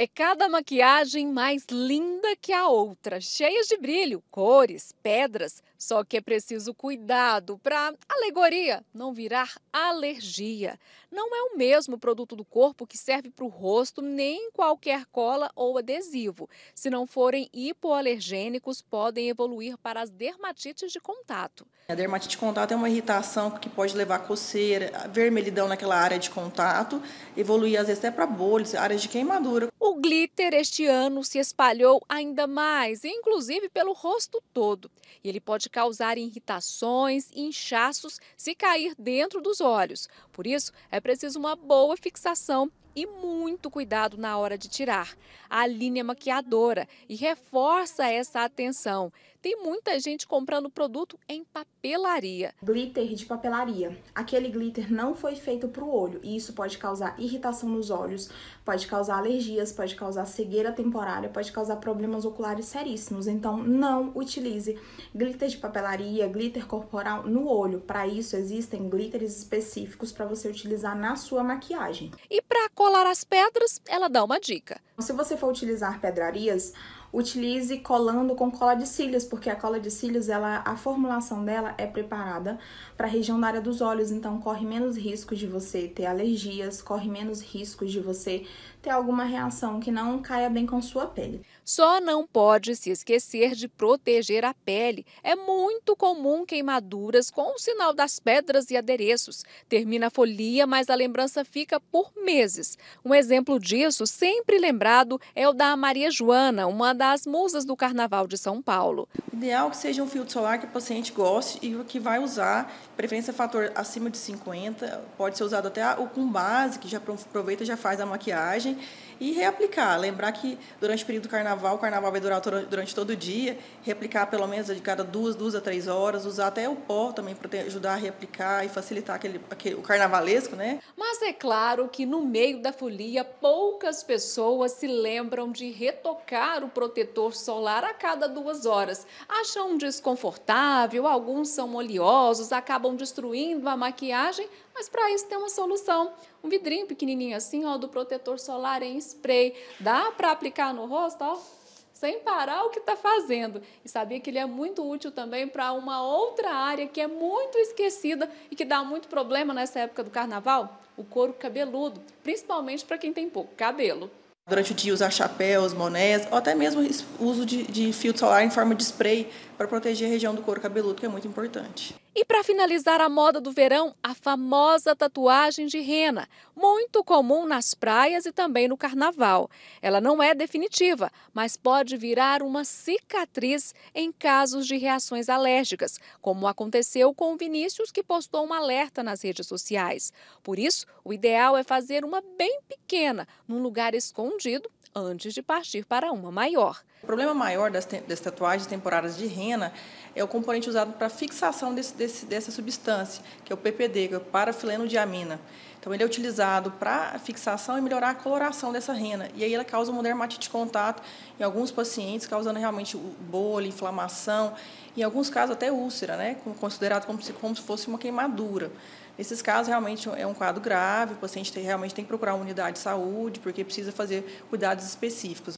É cada maquiagem mais linda que a outra, cheias de brilho, cores, pedras, só que é preciso cuidado para alegoria não virar alergia. Não é o mesmo produto do corpo que serve para o rosto, nem qualquer cola ou adesivo. Se não forem hipoalergênicos, podem evoluir para as dermatites de contato. A dermatite de contato é uma irritação que pode levar a coceira, vermelhidão naquela área de contato, evoluir às vezes até para bolhas, áreas de queimadura. O glitter este ano se espalhou ainda mais, inclusive pelo rosto todo. E ele pode pode causar irritações e inchaços se cair dentro dos olhos. Por isso, é preciso uma boa fixação e muito cuidado na hora de tirar. A Aline é maquiadora e reforça essa atenção. Tem muita gente comprando produto em papelaria. Glitter de papelaria. Aquele glitter não foi feito para o olho e isso pode causar irritação nos olhos, pode causar alergias, pode causar cegueira temporária, pode causar problemas oculares seríssimos. Então, não utilize glitter de papelaria, glitter corporal no olho. Para isso, existem glitters específicos para você utilizar na sua maquiagem. E para Colar as pedras, ela dá uma dica. Se você for utilizar pedrarias, utilize colando com cola de cílios, porque a cola de cílios, ela, a formulação dela é preparada para a região da área dos olhos, então corre menos risco de você ter alergias, corre menos risco de você ter alguma reação que não caia bem com sua pele. Só não pode se esquecer de proteger a pele. É muito comum queimaduras com o sinal das pedras e adereços. Termina a folia, mas a lembrança fica por meses. Um exemplo disso, sempre lembrado, é o da Maria Joana, uma das musas do Carnaval de São Paulo. Ideal é que seja um filtro solar que o paciente goste e que vai usar, preferência fator acima de 50, pode ser usado até o com base, que já aproveita e já faz a maquiagem e reaplicar. Lembrar que durante o período do carnaval, o carnaval vai durar durante todo o dia, replicar pelo menos de cada duas, duas a três horas, usar até o pó também para ajudar a reaplicar e facilitar aquele, aquele, o carnavalesco, né? Mas é claro que no meio da folia, poucas pessoas se lembram de retocar o protetor solar a cada duas horas. Acham desconfortável, alguns são oleosos, acabam destruindo a maquiagem, mas para isso tem uma solução. Um vidrinho pequenininho assim, ó, do protetor solar em spray, dá para aplicar no rosto, ó, sem parar o que está fazendo. E sabia que ele é muito útil também para uma outra área que é muito esquecida e que dá muito problema nessa época do carnaval? O couro cabeludo, principalmente para quem tem pouco cabelo. Durante o dia usar chapéus, bonés, ou até mesmo uso de, de filtro solar em forma de spray para proteger a região do couro cabeludo, que é muito importante. E para finalizar a moda do verão, a famosa tatuagem de rena, muito comum nas praias e também no carnaval. Ela não é definitiva, mas pode virar uma cicatriz em casos de reações alérgicas, como aconteceu com o Vinícius, que postou um alerta nas redes sociais. Por isso, o ideal é fazer uma bem pequena, num lugar escondido, antes de partir para uma maior. O problema maior das, das tatuagens temporárias de rena é o componente usado para fixação desse, desse, dessa substância, que é o PPD, que é o parafilenodiamina. Então, ele é utilizado para fixação e melhorar a coloração dessa rena. E aí, ela causa uma dermatite de contato em alguns pacientes, causando realmente bolha, inflamação, em alguns casos até úlcera, né? considerado como se, como se fosse uma queimadura. Nesses casos, realmente é um quadro grave, o paciente tem, realmente tem que procurar uma unidade de saúde, porque precisa fazer cuidados específicos.